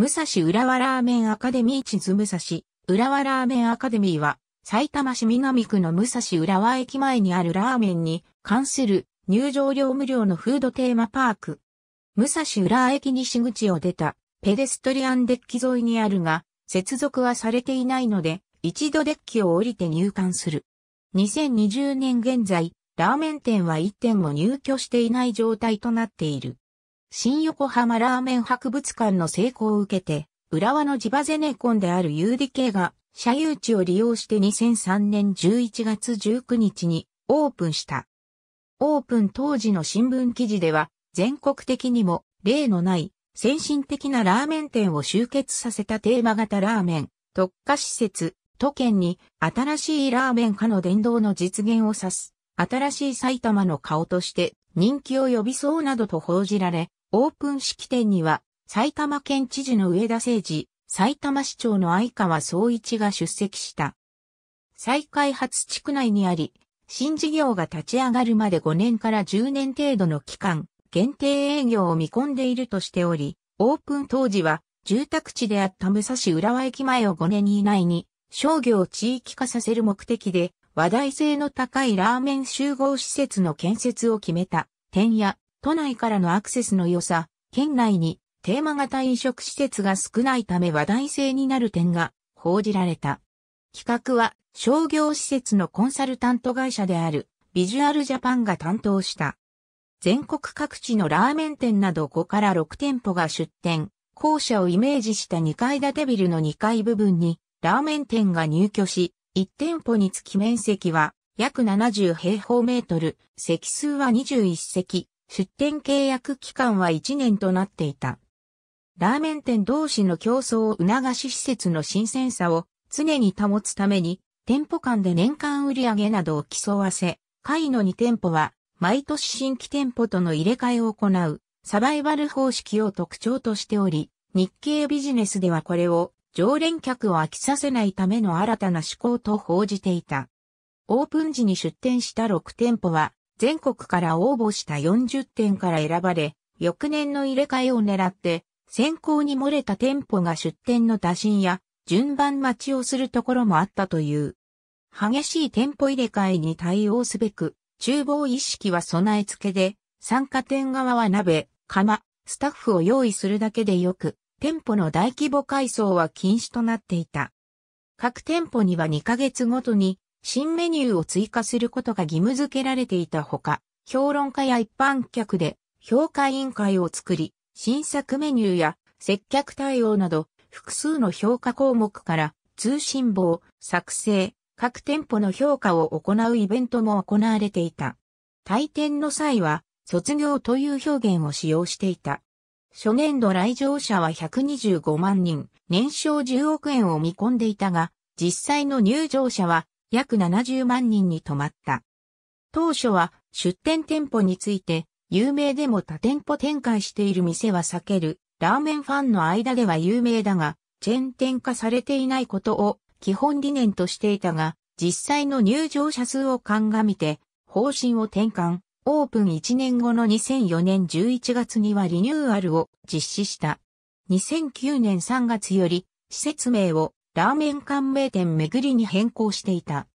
武蔵浦和ラーメンアカデミー地図武蔵浦和ラーメンアカデミーは、埼玉市南区の武蔵浦和駅前にあるラーメンに関する入場料無料のフードテーマパーク。武蔵浦和駅西口を出たペデストリアンデッキ沿いにあるが、接続はされていないので、一度デッキを降りて入館する。2020年現在、ラーメン店は1店も入居していない状態となっている。新横浜ラーメン博物館の成功を受けて、浦和の地場ゼネコンである UDK が、社有地を利用して2003年11月19日にオープンした。オープン当時の新聞記事では、全国的にも例のない先進的なラーメン店を集結させたテーマ型ラーメン、特化施設、都県に新しいラーメン化の伝道の実現を指す、新しい埼玉の顔として人気を呼びそうなどと報じられ、オープン式典には、埼玉県知事の上田誠司、埼玉市長の相川総一が出席した。再開発地区内にあり、新事業が立ち上がるまで5年から10年程度の期間、限定営業を見込んでいるとしており、オープン当時は住宅地であった武蔵浦和駅前を5年以内に商業地域化させる目的で話題性の高いラーメン集合施設の建設を決めた店や都内からのアクセスの良さ、県内にテーマ型飲食施設が少ないため話題性になる点が報じられた。企画は商業施設のコンサルタント会社であるビジュアルジャパンが担当した。全国各地のラーメン店など5から6店舗が出店、校舎をイメージした2階建てビルの2階部分にラーメン店が入居し、1店舗につき面積は約70平方メートル、席数は21席、出店契約期間は1年となっていた。ラーメン店同士の競争を促し施設の新鮮さを常に保つために、店舗間で年間売上などを競わせ、会の2店舗は毎年新規店舗との入れ替えを行うサバイバル方式を特徴としており、日経ビジネスではこれを常連客を飽きさせないための新たな思考と報じていた。オープン時に出店した6店舗は全国から応募した40店から選ばれ、翌年の入れ替えを狙って、先行に漏れた店舗が出店の打診や、順番待ちをするところもあったという。激しい店舗入れ替えに対応すべく、厨房意識は備え付けで、参加店側は鍋、釜、スタッフを用意するだけでよく、店舗の大規模改装は禁止となっていた。各店舗には2ヶ月ごとに新メニューを追加することが義務付けられていたほか、評論家や一般客で評価委員会を作り、新作メニューや接客対応など複数の評価項目から通信簿作成、各店舗の評価を行うイベントも行われていた。退店の際は卒業という表現を使用していた。初年度来場者は125万人、年商10億円を見込んでいたが、実際の入場者は約70万人に止まった。当初は出店店舗について、有名でも多店舗展開している店は避ける、ラーメンファンの間では有名だが、チェーン店化されていないことを基本理念としていたが、実際の入場者数を鑑みて、方針を転換、オープン1年後の2004年11月にはリニューアルを実施した。2009年3月より、施設名をラーメン館名店巡りに変更していた。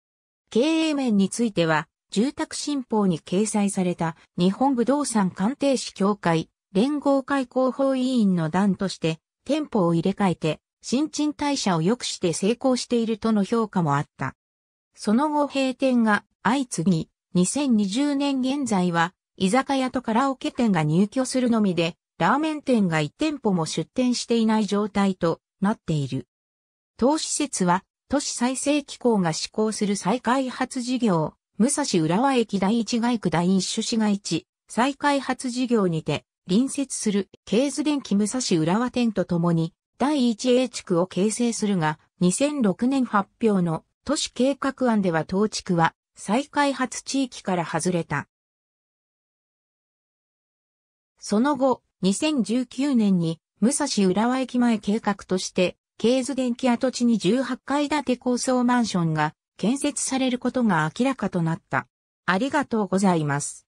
経営面については、住宅新報に掲載された日本不動産鑑定士協会連合会広報委員の団として店舗を入れ替えて新陳代謝を良くして成功しているとの評価もあった。その後閉店が相次ぎ、2020年現在は居酒屋とカラオケ店が入居するのみで、ラーメン店が1店舗も出店していない状態となっている。当施設は、都市再生機構が施行する再開発事業、武蔵浦和駅第一街区第一種市街地、再開発事業にて、隣接する、経図電機武蔵浦和店とともに、第 1A 地区を形成するが、2006年発表の都市計画案では当地区は再開発地域から外れた。その後、2019年に武蔵浦和駅前計画としてケーズ電気跡地に18階建て高層マンションが建設されることが明らかとなった。ありがとうございます。